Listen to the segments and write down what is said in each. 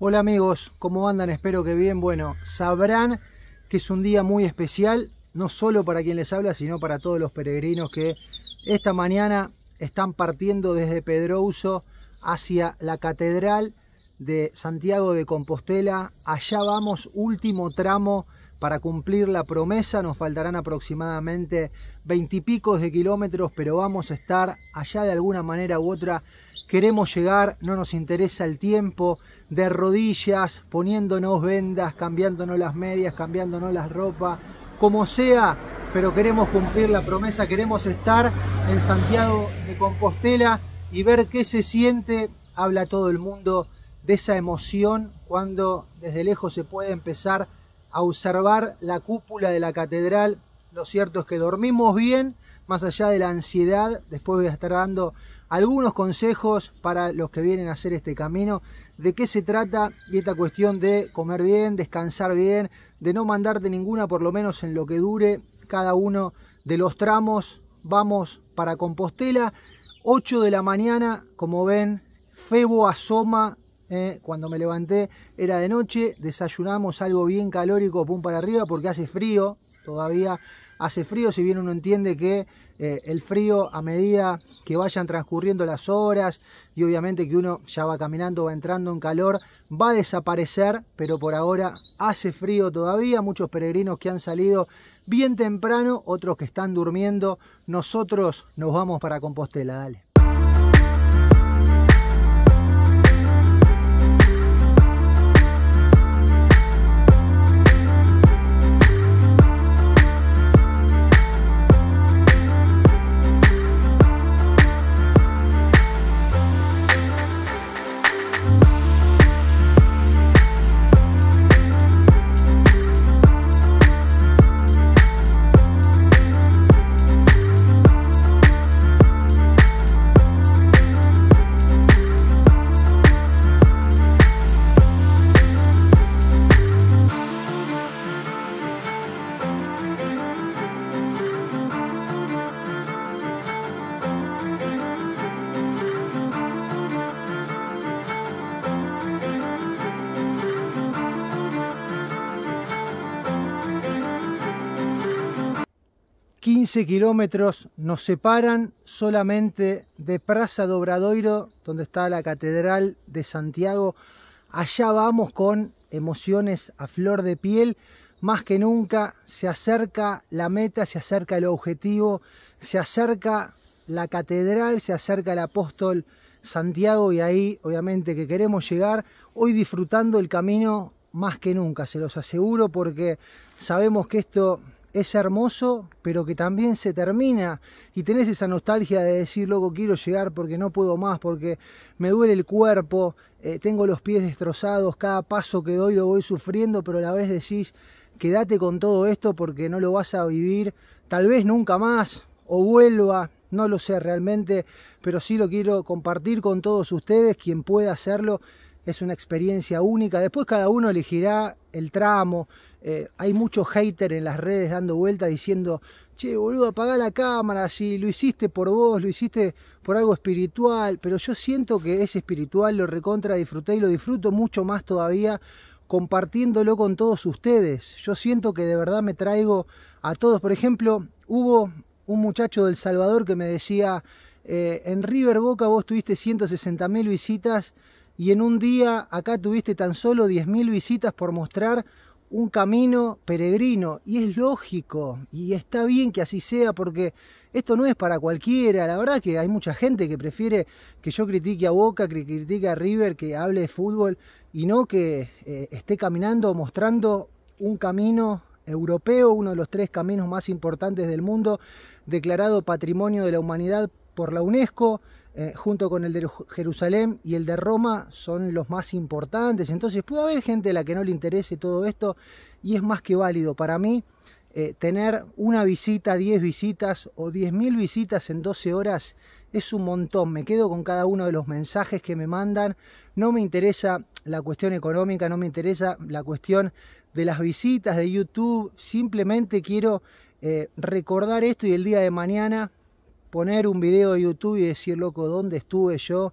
Hola amigos, ¿cómo andan? Espero que bien. Bueno, sabrán que es un día muy especial, no solo para quien les habla, sino para todos los peregrinos que esta mañana están partiendo desde Pedrouso hacia la Catedral de Santiago de Compostela. Allá vamos, último tramo para cumplir la promesa. Nos faltarán aproximadamente veintipicos de kilómetros, pero vamos a estar allá de alguna manera u otra. Queremos llegar, no nos interesa el tiempo de rodillas, poniéndonos vendas, cambiándonos las medias, cambiándonos las ropas, como sea, pero queremos cumplir la promesa, queremos estar en Santiago de Compostela y ver qué se siente, habla todo el mundo de esa emoción cuando desde lejos se puede empezar a observar la cúpula de la catedral. Lo cierto es que dormimos bien, más allá de la ansiedad, después voy a estar dando algunos consejos para los que vienen a hacer este camino de qué se trata y esta cuestión de comer bien, descansar bien, de no mandarte ninguna, por lo menos en lo que dure cada uno de los tramos. Vamos para Compostela, 8 de la mañana, como ven, Febo asoma. Eh, cuando me levanté era de noche, desayunamos algo bien calórico, pum para arriba, porque hace frío todavía hace frío, si bien uno entiende que eh, el frío a medida que vayan transcurriendo las horas y obviamente que uno ya va caminando, va entrando en calor, va a desaparecer, pero por ahora hace frío todavía, muchos peregrinos que han salido bien temprano, otros que están durmiendo, nosotros nos vamos para Compostela, dale. 15 kilómetros nos separan solamente de Praza do donde está la Catedral de Santiago. Allá vamos con emociones a flor de piel. Más que nunca se acerca la meta, se acerca el objetivo, se acerca la catedral, se acerca el apóstol Santiago y ahí obviamente que queremos llegar. Hoy disfrutando el camino más que nunca, se los aseguro, porque sabemos que esto es hermoso, pero que también se termina y tenés esa nostalgia de decir, loco, quiero llegar porque no puedo más, porque me duele el cuerpo, eh, tengo los pies destrozados, cada paso que doy lo voy sufriendo, pero a la vez decís, quédate con todo esto porque no lo vas a vivir, tal vez nunca más, o vuelva, no lo sé realmente, pero sí lo quiero compartir con todos ustedes, quien pueda hacerlo, es una experiencia única, después cada uno elegirá el tramo, eh, hay muchos haters en las redes dando vueltas diciendo, che, boludo, apaga la cámara, si lo hiciste por vos, lo hiciste por algo espiritual, pero yo siento que es espiritual, lo recontra disfruté y lo disfruto mucho más todavía compartiéndolo con todos ustedes. Yo siento que de verdad me traigo a todos. Por ejemplo, hubo un muchacho del Salvador que me decía, eh, en River Boca vos tuviste 160 mil visitas y en un día acá tuviste tan solo 10 mil visitas por mostrar un camino peregrino y es lógico y está bien que así sea porque esto no es para cualquiera, la verdad que hay mucha gente que prefiere que yo critique a Boca, que critique a River, que hable de fútbol y no que eh, esté caminando mostrando un camino europeo, uno de los tres caminos más importantes del mundo, declarado Patrimonio de la Humanidad por la UNESCO, eh, junto con el de Jerusalén y el de Roma son los más importantes. Entonces puede haber gente a la que no le interese todo esto y es más que válido para mí eh, tener una visita, 10 visitas o 10.000 visitas en 12 horas. Es un montón, me quedo con cada uno de los mensajes que me mandan. No me interesa la cuestión económica, no me interesa la cuestión de las visitas de YouTube. Simplemente quiero eh, recordar esto y el día de mañana poner un video de YouTube y decir, loco, ¿dónde estuve yo?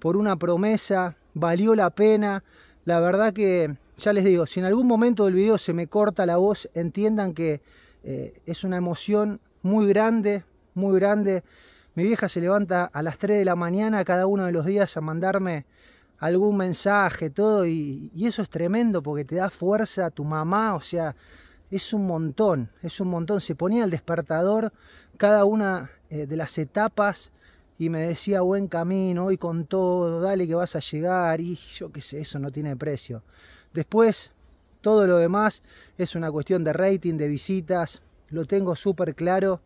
Por una promesa, valió la pena. La verdad que, ya les digo, si en algún momento del video se me corta la voz, entiendan que eh, es una emoción muy grande, muy grande. Mi vieja se levanta a las 3 de la mañana cada uno de los días a mandarme algún mensaje, todo, y, y eso es tremendo porque te da fuerza a tu mamá, o sea, es un montón, es un montón. Se ponía el despertador cada una eh, de las etapas y me decía buen camino, hoy con todo, dale que vas a llegar y yo qué sé, eso no tiene precio. Después, todo lo demás es una cuestión de rating, de visitas, lo tengo súper claro,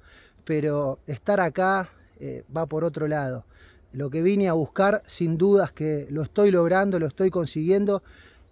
pero estar acá eh, va por otro lado. Lo que vine a buscar, sin dudas que lo estoy logrando, lo estoy consiguiendo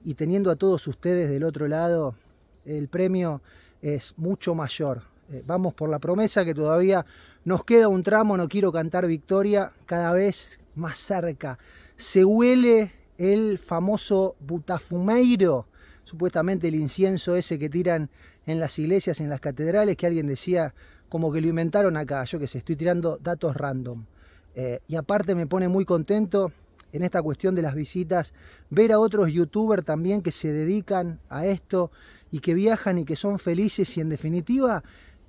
y teniendo a todos ustedes del otro lado, el premio es mucho mayor. Eh, vamos por la promesa que todavía nos queda un tramo, no quiero cantar victoria, cada vez más cerca. Se huele el famoso butafumeiro, supuestamente el incienso ese que tiran en las iglesias, en las catedrales, que alguien decía como que lo inventaron acá, yo que sé, estoy tirando datos random. Eh, y aparte me pone muy contento en esta cuestión de las visitas, ver a otros youtubers también que se dedican a esto y que viajan y que son felices y en definitiva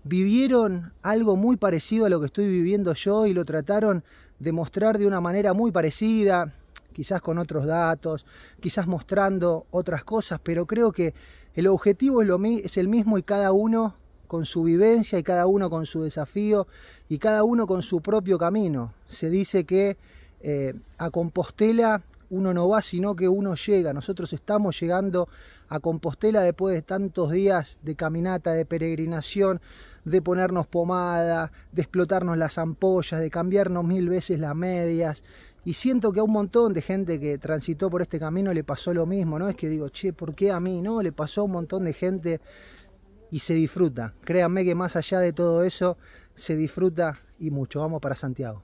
vivieron algo muy parecido a lo que estoy viviendo yo y lo trataron de mostrar de una manera muy parecida, quizás con otros datos, quizás mostrando otras cosas, pero creo que el objetivo es, lo, es el mismo y cada uno con su vivencia y cada uno con su desafío y cada uno con su propio camino. Se dice que eh, a Compostela uno no va, sino que uno llega. Nosotros estamos llegando a Compostela después de tantos días de caminata, de peregrinación, de ponernos pomada, de explotarnos las ampollas, de cambiarnos mil veces las medias. Y siento que a un montón de gente que transitó por este camino le pasó lo mismo, ¿no? Es que digo, che, ¿por qué a mí? No, le pasó a un montón de gente y se disfruta. Créanme que más allá de todo eso, se disfruta y mucho. Vamos para Santiago.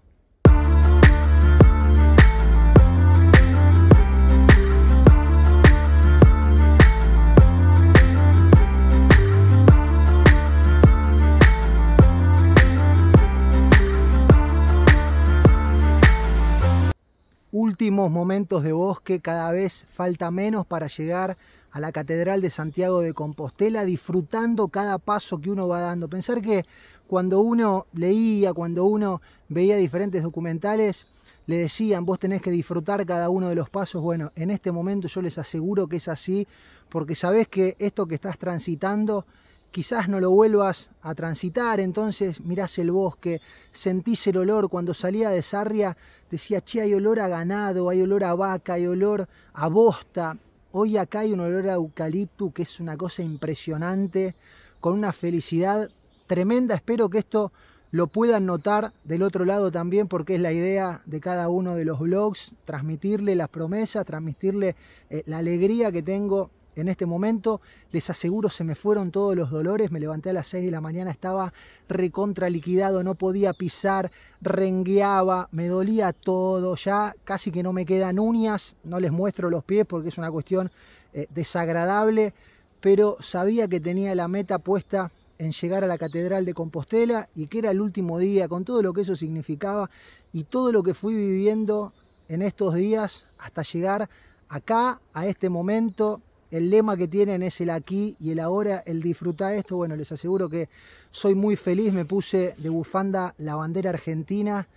momentos de bosque, cada vez falta menos para llegar a la Catedral de Santiago de Compostela, disfrutando cada paso que uno va dando. Pensar que cuando uno leía, cuando uno veía diferentes documentales, le decían, vos tenés que disfrutar cada uno de los pasos. Bueno, en este momento yo les aseguro que es así, porque sabés que esto que estás transitando quizás no lo vuelvas a transitar, entonces mirás el bosque, sentís el olor, cuando salía de Sarria decía, che, hay olor a ganado, hay olor a vaca, hay olor a bosta, hoy acá hay un olor a eucalipto que es una cosa impresionante, con una felicidad tremenda, espero que esto lo puedan notar del otro lado también porque es la idea de cada uno de los blogs, transmitirle las promesas, transmitirle eh, la alegría que tengo en este momento, les aseguro, se me fueron todos los dolores. Me levanté a las 6 de la mañana, estaba recontra liquidado, no podía pisar, rengueaba, me dolía todo. Ya casi que no me quedan uñas, no les muestro los pies porque es una cuestión eh, desagradable. Pero sabía que tenía la meta puesta en llegar a la Catedral de Compostela y que era el último día, con todo lo que eso significaba y todo lo que fui viviendo en estos días hasta llegar acá, a este momento, el lema que tienen es el aquí y el ahora, el disfrutar esto. Bueno, les aseguro que soy muy feliz, me puse de bufanda la bandera argentina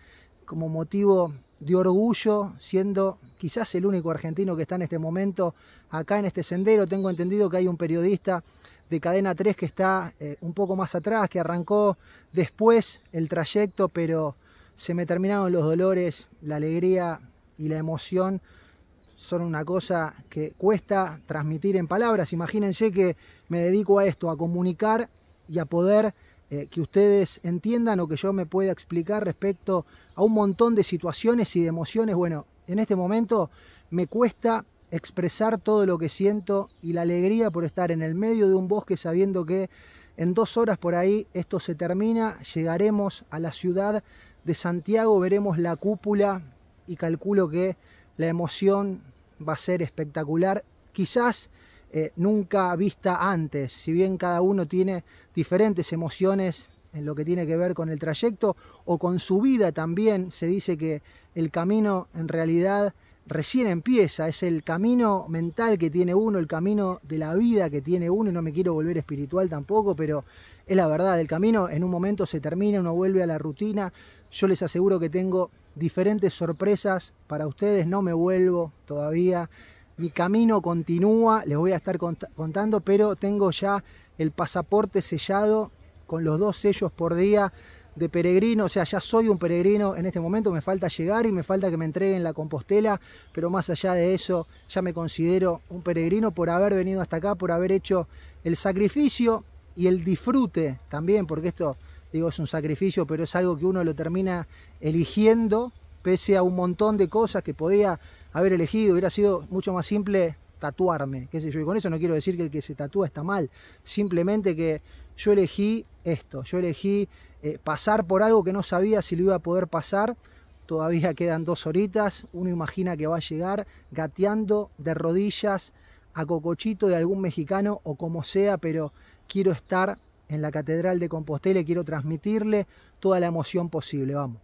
como motivo de orgullo, siendo quizás el único argentino que está en este momento acá en este sendero. Tengo entendido que hay un periodista de cadena 3 que está eh, un poco más atrás, que arrancó después el trayecto, pero se me terminaron los dolores, la alegría y la emoción son una cosa que cuesta transmitir en palabras. Imagínense que me dedico a esto, a comunicar y a poder eh, que ustedes entiendan o que yo me pueda explicar respecto a un montón de situaciones y de emociones. Bueno, en este momento me cuesta expresar todo lo que siento y la alegría por estar en el medio de un bosque sabiendo que en dos horas por ahí esto se termina, llegaremos a la ciudad de Santiago, veremos la cúpula y calculo que la emoción va a ser espectacular, quizás eh, nunca vista antes, si bien cada uno tiene diferentes emociones en lo que tiene que ver con el trayecto o con su vida también, se dice que el camino en realidad recién empieza, es el camino mental que tiene uno, el camino de la vida que tiene uno, y no me quiero volver espiritual tampoco, pero es la verdad, el camino en un momento se termina, uno vuelve a la rutina, yo les aseguro que tengo diferentes sorpresas para ustedes. No me vuelvo todavía. Mi camino continúa, les voy a estar contando, pero tengo ya el pasaporte sellado con los dos sellos por día de peregrino, o sea, ya soy un peregrino en este momento, me falta llegar y me falta que me entreguen la Compostela, pero más allá de eso, ya me considero un peregrino por haber venido hasta acá, por haber hecho el sacrificio y el disfrute también, porque esto digo, es un sacrificio, pero es algo que uno lo termina eligiendo, pese a un montón de cosas que podía haber elegido, hubiera sido mucho más simple tatuarme, qué sé yo, y con eso no quiero decir que el que se tatúa está mal, simplemente que yo elegí esto, yo elegí eh, pasar por algo que no sabía si lo iba a poder pasar, todavía quedan dos horitas, uno imagina que va a llegar gateando de rodillas a cocochito de algún mexicano o como sea, pero quiero estar en la Catedral de Compostela y quiero transmitirle toda la emoción posible. Vamos.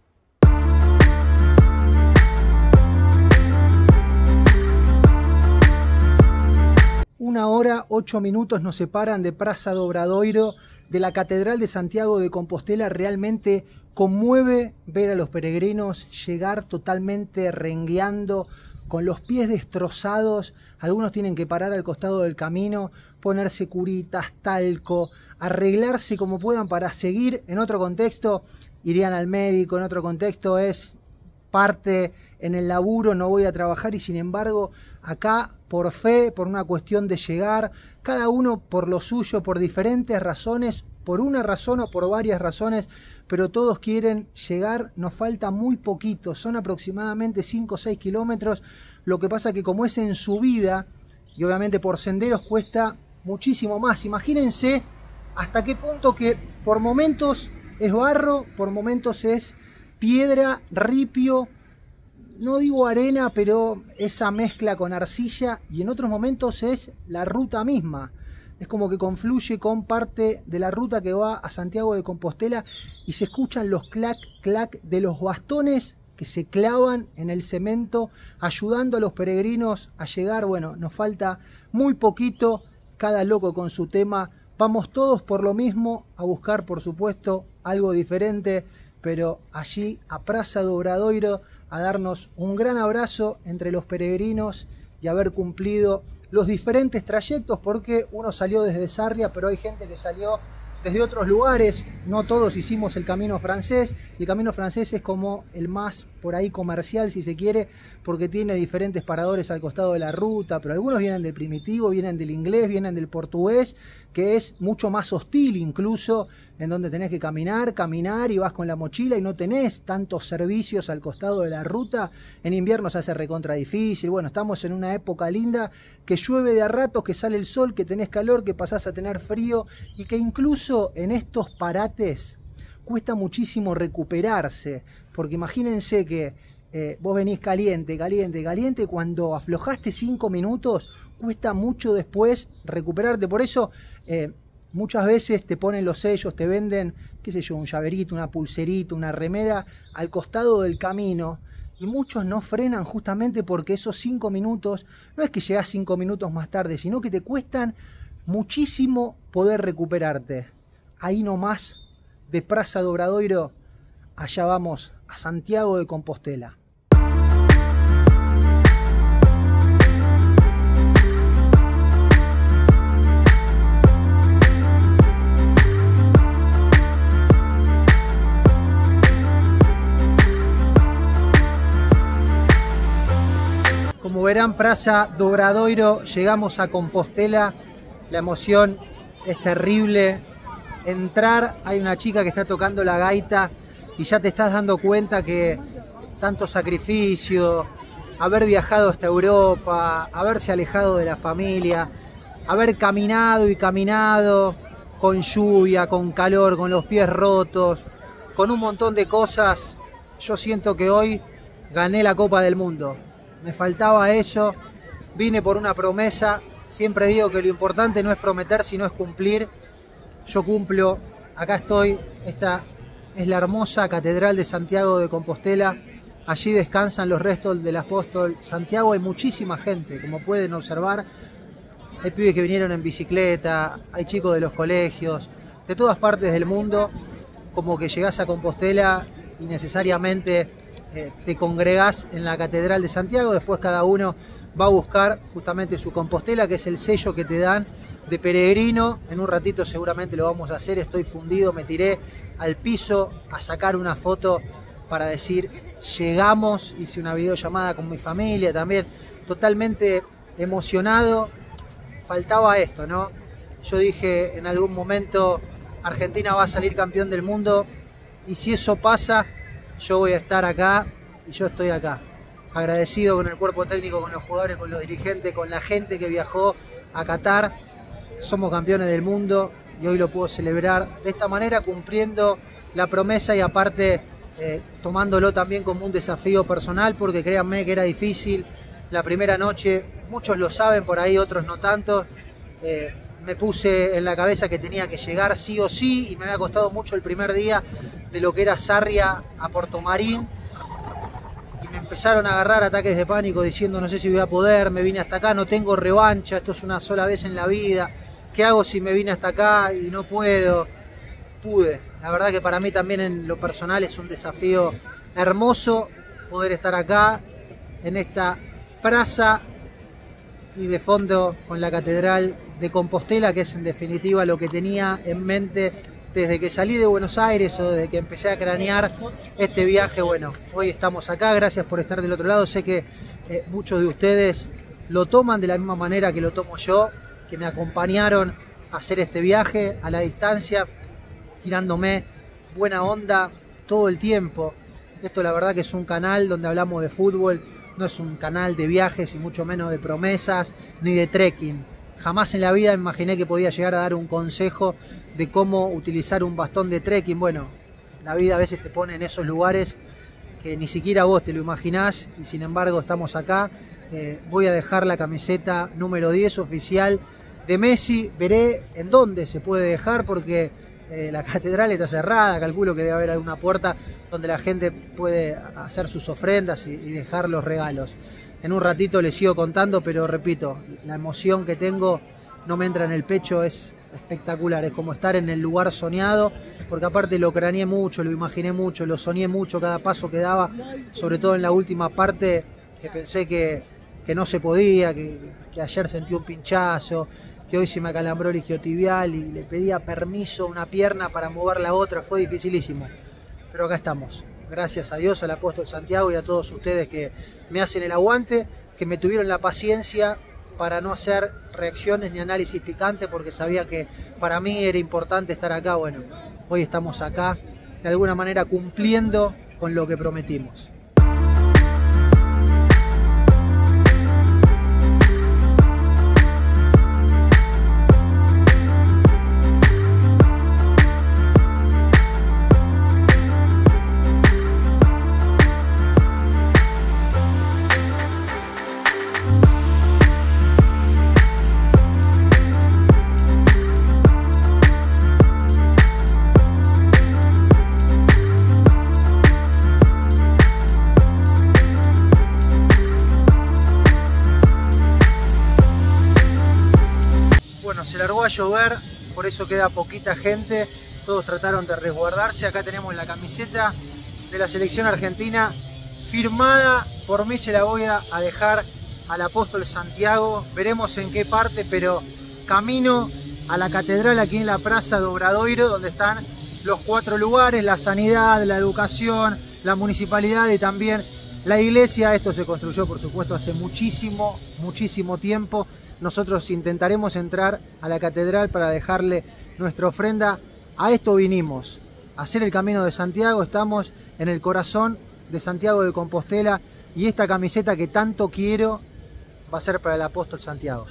Una hora, ocho minutos nos separan de Praza Dobradoiro... de la Catedral de Santiago de Compostela. Realmente conmueve ver a los peregrinos llegar totalmente rengueando, con los pies destrozados. Algunos tienen que parar al costado del camino, ponerse curitas, talco, arreglarse como puedan para seguir en otro contexto, irían al médico, en otro contexto es parte en el laburo, no voy a trabajar y sin embargo acá por fe, por una cuestión de llegar, cada uno por lo suyo, por diferentes razones, por una razón o por varias razones, pero todos quieren llegar, nos falta muy poquito, son aproximadamente 5 o 6 kilómetros, lo que pasa que como es en subida, y obviamente por senderos cuesta muchísimo más, imagínense hasta qué punto que por momentos es barro, por momentos es piedra, ripio, no digo arena, pero esa mezcla con arcilla y en otros momentos es la ruta misma. Es como que confluye con parte de la ruta que va a Santiago de Compostela y se escuchan los clac, clac de los bastones que se clavan en el cemento, ayudando a los peregrinos a llegar. Bueno, nos falta muy poquito, cada loco con su tema Vamos todos por lo mismo a buscar, por supuesto, algo diferente, pero allí a Praza do Obradoiro a darnos un gran abrazo entre los peregrinos y haber cumplido los diferentes trayectos, porque uno salió desde Sarria, pero hay gente que salió desde otros lugares, no todos hicimos el camino francés, y el camino francés es como el más por ahí comercial si se quiere, porque tiene diferentes paradores al costado de la ruta, pero algunos vienen del primitivo, vienen del inglés, vienen del portugués, que es mucho más hostil incluso, en donde tenés que caminar, caminar y vas con la mochila y no tenés tantos servicios al costado de la ruta. En invierno se hace recontra difícil, bueno, estamos en una época linda que llueve de a ratos, que sale el sol, que tenés calor, que pasás a tener frío y que incluso en estos parates cuesta muchísimo recuperarse, porque imagínense que eh, vos venís caliente, caliente, caliente, cuando aflojaste cinco minutos, cuesta mucho después recuperarte. Por eso eh, muchas veces te ponen los sellos, te venden, qué sé yo, un llaverito, una pulserita, una remera al costado del camino. Y muchos no frenan justamente porque esos cinco minutos, no es que llegas cinco minutos más tarde, sino que te cuestan muchísimo poder recuperarte. Ahí nomás, de Praza Dobradoiro, allá vamos a Santiago de Compostela. Como verán, Praza Dobradoiro, llegamos a Compostela. La emoción es terrible. Entrar, hay una chica que está tocando la gaita y ya te estás dando cuenta que tanto sacrificio, haber viajado hasta Europa, haberse alejado de la familia, haber caminado y caminado con lluvia, con calor, con los pies rotos, con un montón de cosas, yo siento que hoy gané la Copa del Mundo. Me faltaba eso, vine por una promesa, siempre digo que lo importante no es prometer, sino es cumplir. Yo cumplo, acá estoy, esta es la hermosa Catedral de Santiago de Compostela. Allí descansan los restos del apóstol Santiago. Hay muchísima gente, como pueden observar. Hay pibes que vinieron en bicicleta, hay chicos de los colegios, de todas partes del mundo. Como que llegás a Compostela y necesariamente eh, te congregás en la Catedral de Santiago. Después cada uno va a buscar justamente su Compostela, que es el sello que te dan de peregrino. En un ratito seguramente lo vamos a hacer. Estoy fundido, me tiré al piso a sacar una foto para decir llegamos. Hice una videollamada con mi familia también. Totalmente emocionado. Faltaba esto, ¿no? Yo dije en algún momento Argentina va a salir campeón del mundo y si eso pasa yo voy a estar acá y yo estoy acá. Agradecido con el cuerpo técnico, con los jugadores, con los dirigentes, con la gente que viajó a Qatar somos campeones del mundo y hoy lo puedo celebrar de esta manera cumpliendo la promesa y aparte eh, tomándolo también como un desafío personal porque créanme que era difícil la primera noche, muchos lo saben por ahí, otros no tanto, eh, me puse en la cabeza que tenía que llegar sí o sí y me había costado mucho el primer día de lo que era Sarria a Portomarín Marín y me empezaron a agarrar ataques de pánico diciendo no sé si voy a poder, me vine hasta acá, no tengo revancha, esto es una sola vez en la vida ¿Qué hago si me vine hasta acá y no puedo? Pude. La verdad que para mí también en lo personal es un desafío hermoso poder estar acá en esta plaza y de fondo con la Catedral de Compostela, que es en definitiva lo que tenía en mente desde que salí de Buenos Aires o desde que empecé a cranear este viaje. Bueno, hoy estamos acá, gracias por estar del otro lado. Sé que eh, muchos de ustedes lo toman de la misma manera que lo tomo yo que me acompañaron a hacer este viaje a la distancia, tirándome buena onda todo el tiempo. Esto la verdad que es un canal donde hablamos de fútbol, no es un canal de viajes y mucho menos de promesas ni de trekking. Jamás en la vida imaginé que podía llegar a dar un consejo de cómo utilizar un bastón de trekking. Bueno, la vida a veces te pone en esos lugares que ni siquiera vos te lo imaginás y sin embargo estamos acá. Eh, voy a dejar la camiseta número 10 oficial de Messi. Veré en dónde se puede dejar porque eh, la catedral está cerrada. Calculo que debe haber alguna puerta donde la gente puede hacer sus ofrendas y, dejar los regalos. En un ratito les sigo contando, pero repito, la emoción que tengo no me entra en el pecho, es espectacular, es como estar en el lugar soñado, porque aparte lo craneé mucho, lo imaginé mucho, lo soñé mucho cada paso que daba, sobre todo en la última parte que pensé que, no se podía, que, que, ayer sentí un pinchazo, que hoy se me acalambró el isquiotibial y le pedía permiso una pierna para mover la otra, fue dificilísimo. Pero acá estamos. Gracias a Dios, al apóstol Santiago y a todos ustedes que me hacen el aguante, que me tuvieron la paciencia para no hacer reacciones ni análisis picantes, porque sabía que para mí era importante estar acá. Bueno, hoy estamos acá de alguna manera cumpliendo con lo que prometimos. ver, por eso queda poquita gente. Todos trataron de resguardarse. Acá tenemos la camiseta de la selección argentina firmada por mí. Se la voy a dejar al apóstol Santiago. Veremos en qué parte, pero camino a la catedral aquí en la Plaza de Obradoiro, donde están los cuatro lugares, la sanidad, la educación, la municipalidad y también la iglesia. Esto se construyó, por supuesto, hace muchísimo, muchísimo tiempo. Nosotros intentaremos entrar a la catedral para dejarle nuestra ofrenda. A esto vinimos, a hacer el camino de Santiago. Estamos en el corazón de Santiago de Compostela y esta camiseta que tanto quiero va a ser para el apóstol Santiago.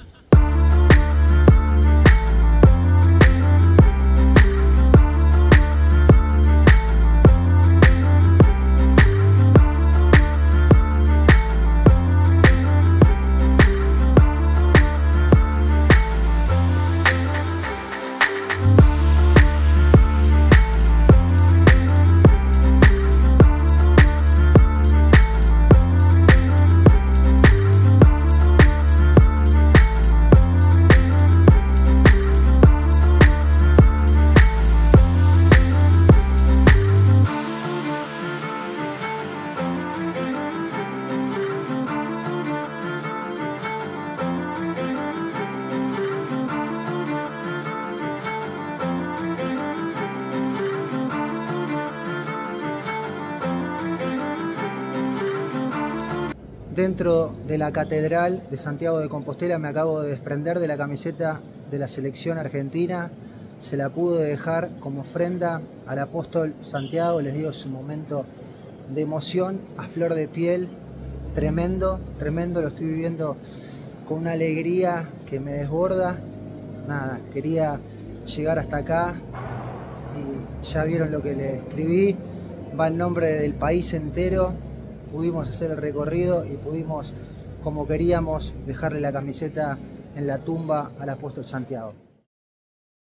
dentro de la Catedral de Santiago de Compostela me acabo de desprender de la camiseta de la selección argentina. Se la pude dejar como ofrenda al apóstol Santiago. Les digo, es un momento de emoción a flor de piel. Tremendo, tremendo. Lo estoy viviendo con una alegría que me desborda. Nada, quería llegar hasta acá. Y ya vieron lo que le escribí. Va el nombre del país entero pudimos hacer el recorrido y pudimos, como queríamos, dejarle la camiseta en la tumba al apóstol Santiago.